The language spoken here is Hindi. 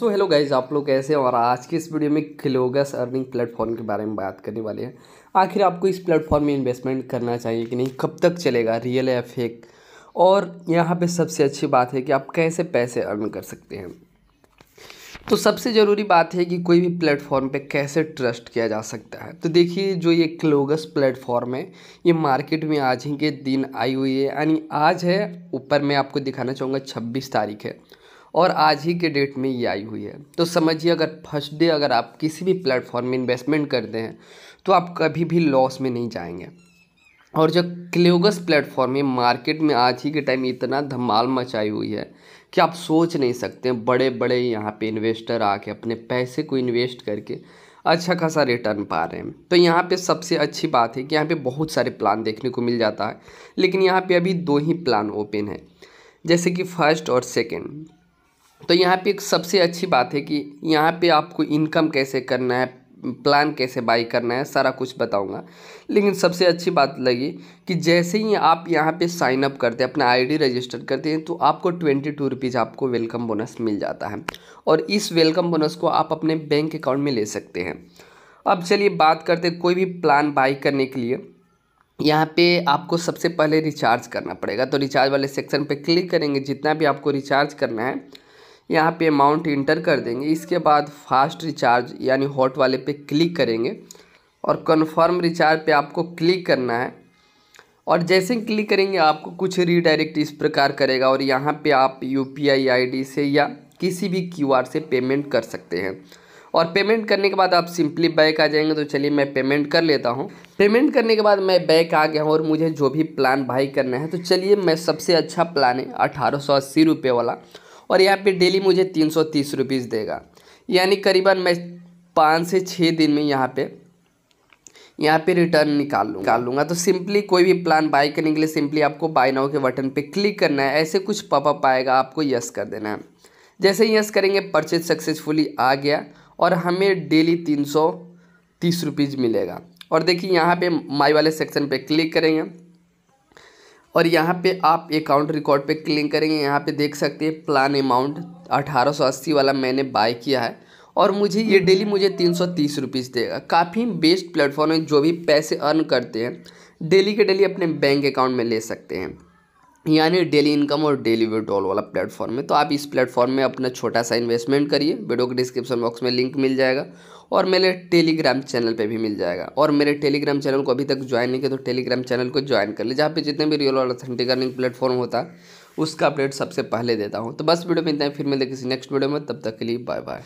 सो हेलो गाइज आप लोग कैसे हैं और आज के इस वीडियो में क्लोगस अर्निंग प्लेटफॉर्म के बारे में बात करने वाले हैं आखिर आपको इस प्लेटफॉर्म में इन्वेस्टमेंट करना चाहिए कि नहीं कब तक चलेगा रियल या फेक और यहाँ पे सबसे अच्छी बात है कि आप कैसे पैसे अर्न कर सकते हैं तो सबसे ज़रूरी बात है कि कोई भी प्लेटफॉर्म पे कैसे ट्रस्ट किया जा सकता है तो देखिए जो ये क्लोगस प्लेटफॉर्म है ये मार्केट में आज ही के दिन आई हुई है यानी आज है ऊपर मैं आपको दिखाना चाहूँगा छब्बीस तारीख है और आज ही के डेट में ये आई हुई है तो समझिए अगर फर्स्ट डे अगर आप किसी भी प्लेटफॉर्म में इन्वेस्टमेंट करते हैं तो आप कभी भी लॉस में नहीं जाएंगे और जो क्लेगस प्लेटफॉर्म है मार्केट में आज ही के टाइम इतना धमाल मचाई हुई है कि आप सोच नहीं सकते बड़े बड़े यहाँ पे इन्वेस्टर आके अपने पैसे को इन्वेस्ट करके अच्छा खासा रिटर्न पा रहे हैं तो यहाँ पे सबसे अच्छी बात है कि यहाँ पे बहुत सारे प्लान देखने को मिल जाता है लेकिन यहाँ पे अभी दो ही प्लान ओपन है जैसे कि फर्स्ट और सेकेंड तो यहाँ पे एक सबसे अच्छी बात है कि यहाँ पे आपको इनकम कैसे करना है प्लान कैसे बाई करना है सारा कुछ बताऊंगा लेकिन सबसे अच्छी बात लगी कि जैसे ही आप यहाँ पे साइन अप करते हैं अपना आईडी रजिस्टर करते हैं तो आपको ट्वेंटी टू रुपीज़ आपको वेलकम बोनस मिल जाता है और इस वेलकम बोनस को आप अपने बैंक अकाउंट में ले सकते हैं अब चलिए बात करते कोई भी प्लान बाई करने के लिए यहाँ पे आपको सबसे पहले रिचार्ज करना पड़ेगा तो रिचार्ज वाले सेक्शन पे क्लिक करेंगे जितना भी आपको रिचार्ज करना है यहाँ पे अमाउंट इंटर कर देंगे इसके बाद फास्ट रिचार्ज यानी हॉट वाले पे क्लिक करेंगे और कन्फर्म रिचार्ज पे आपको क्लिक करना है और जैसे ही क्लिक करेंगे आपको कुछ रीडायरेक्ट इस प्रकार करेगा और यहाँ पे आप यू पी से या किसी भी क्यू से पेमेंट कर सकते हैं और पेमेंट करने के बाद आप सिंपली बैक आ जाएंगे तो चलिए मैं पेमेंट कर लेता हूँ पेमेंट करने के बाद मैं बैक आ गया हूँ और मुझे जो भी प्लान बाई करना है तो चलिए मैं सबसे अच्छा प्लान है अठारह सौ अस्सी रुपये वाला और यहाँ पे डेली मुझे तीन सौ तीस रुपीज़ देगा यानी करीबन मैं पाँच से छः दिन में यहाँ पे यहाँ पे रिटर्न निकाल लूँ निकाल लूँगा तो सिंपली कोई भी प्लान बाई करने के लिए सिंपली आपको बाय नाउ के बटन पे क्लिक करना है ऐसे कुछ पपअप आएगा आपको यस कर देना है जैसे ही यस करेंगे परचेज सक्सेसफुली आ गया और हमें डेली तीन सौ तीस रुपीज़ मिलेगा और देखिए यहाँ पे माई वाले सेक्शन पे क्लिक करेंगे और यहाँ पे आप अकाउंट रिकॉर्ड पे क्लिक करेंगे यहाँ पे देख सकते हैं प्लान अमाउंट 1880 वाला मैंने बाय किया है और मुझे ये डेली मुझे तीन सौ तीस रुपीज़ देगा काफ़ी बेस्ट प्लेटफॉर्म है जो भी पैसे अर्न करते हैं डेली के डेली अपने बैंक अकाउंट में ले सकते हैं यानी डेली इनकम और डेली विड्रॉल वाला प्लेटफॉर्म है तो आप इस प्लेटफॉर्म में अपना छोटा सा इन्वेस्टमेंट करिए वीडियो के डिस्क्रिप्शन बॉक्स में लिंक मिल जाएगा और मेरे टेलीग्राम चैनल पे भी मिल जाएगा और मेरे टेलीग्राम चैनल को अभी तक ज्वाइन नहीं किया तो टेलीग्राम चैनल को ज्वाइन कर लीजिए जहाँ पे जितने भी रियल और ऑथेंटिक अर्निंग प्लेटफॉर्म होता है उसका अपडेट सबसे पहले देता हूँ तो बस वीडियो में इतना फिर मिलते किसी नेक्स्ट वीडियो में तब तक के लिए बाय बाय